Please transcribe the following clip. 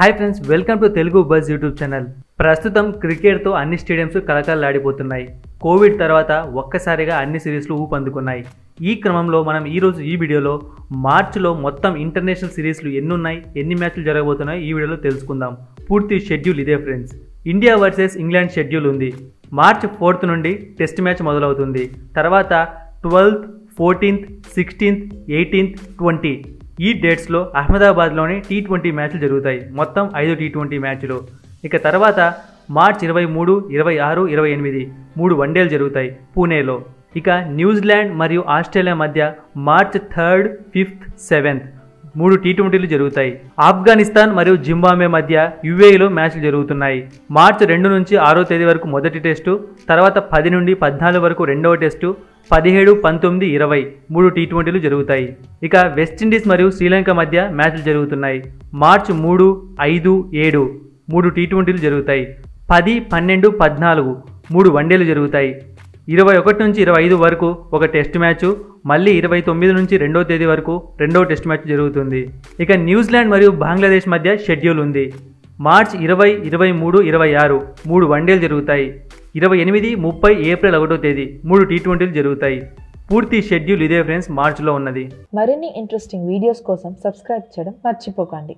hi friends welcome to Telugu buzz YouTube channel ప్రస్తుతం క్రికెట్తో అన్ని స్టేడియంస్ కలకలలాడిపోతున్నాయి కోవిడ్ తర్వాత ఒక్కసారిగా అన్ని సిరీస్లు ఊపందుకున్నాయి ఈ క్రమంలో మనం ఈరోజు ఈ వీడియోలో మార్చిలో మొత్తం ఇంటర్నేషనల్ సిరీస్లు ఎన్నున్నాయి ఎన్ని మ్యాచ్లు జరగబోతున్నాయి ఈ వీడియోలో తెలుసుకుందాం పూర్తి షెడ్యూల్ ఇదే friends India versus England schedule ఉంది మార్చ్ ఫోర్త్ నుండి టెస్ట్ మ్యాచ్ మొదలవుతుంది తర్వాత twelfth fourteenth sixteenth eighteenth twenty ఈ డేట్స్లో అహ్మదాబాద్లోని టీ ట్వంటీ మ్యాచ్లు జరుగుతాయి మొత్తం ఐదు టీ ట్వంటీ మ్యాచ్లు ఇక తర్వాత మార్చ్ ఇరవై మూడు ఇరవై ఆరు ఇరవై ఎనిమిది మూడు వన్డేలు జరుగుతాయి పూణేలో ఇక న్యూజిలాండ్ మరియు ఆస్ట్రేలియా మధ్య మార్చ్ థర్డ్ ఫిఫ్త్ సెవెంత్ మూడు టీ ట్వంటీలు జరుగుతాయి ఆఫ్ఘనిస్తాన్ మరియు జింబాబే మధ్య యుఏఈలో మ్యాచ్లు జరుగుతున్నాయి మార్చ్ రెండు నుంచి ఆరో తేదీ వరకు మొదటి టెస్టు తర్వాత పది నుండి పద్నాలుగు వరకు రెండవ టెస్టు పదిహేడు పంతొమ్మిది ఇరవై మూడు టీ ట్వంటీలు జరుగుతాయి ఇక వెస్టిండీస్ మరియు శ్రీలంక మధ్య మ్యాచ్లు జరుగుతున్నాయి మార్చి మూడు ఐదు ఏడు మూడు టీ ట్వంటీలు జరుగుతాయి పది పన్నెండు పద్నాలుగు మూడు వన్డేలు జరుగుతాయి ఇరవై ఒకటి నుంచి ఇరవై ఐదు వరకు ఒక టెస్ట్ మ్యాచ్ మళ్ళీ ఇరవై తొమ్మిది నుంచి రెండో తేదీ వరకు రెండో టెస్ట్ మ్యాచ్ జరుగుతుంది ఇక న్యూజిలాండ్ మరియు బంగ్లాదేశ్ మధ్య షెడ్యూల్ ఉంది మార్చ్ ఇరవై ఇరవై మూడు ఇరవై ఆరు మూడు వన్డేలు జరుగుతాయి ఇరవై ఎనిమిది ముప్పై ఏప్రిల్ ఒకటో తేదీ మూడు టీ ట్వంటీలు జరుగుతాయి పూర్తి షెడ్యూల్ ఇదే ఫ్రెండ్స్ మార్చ్లో ఉన్నది మరిన్ని ఇంట్రెస్టింగ్ వీడియోస్ కోసం సబ్స్క్రైబ్ చేయడం మర్చిపోకండి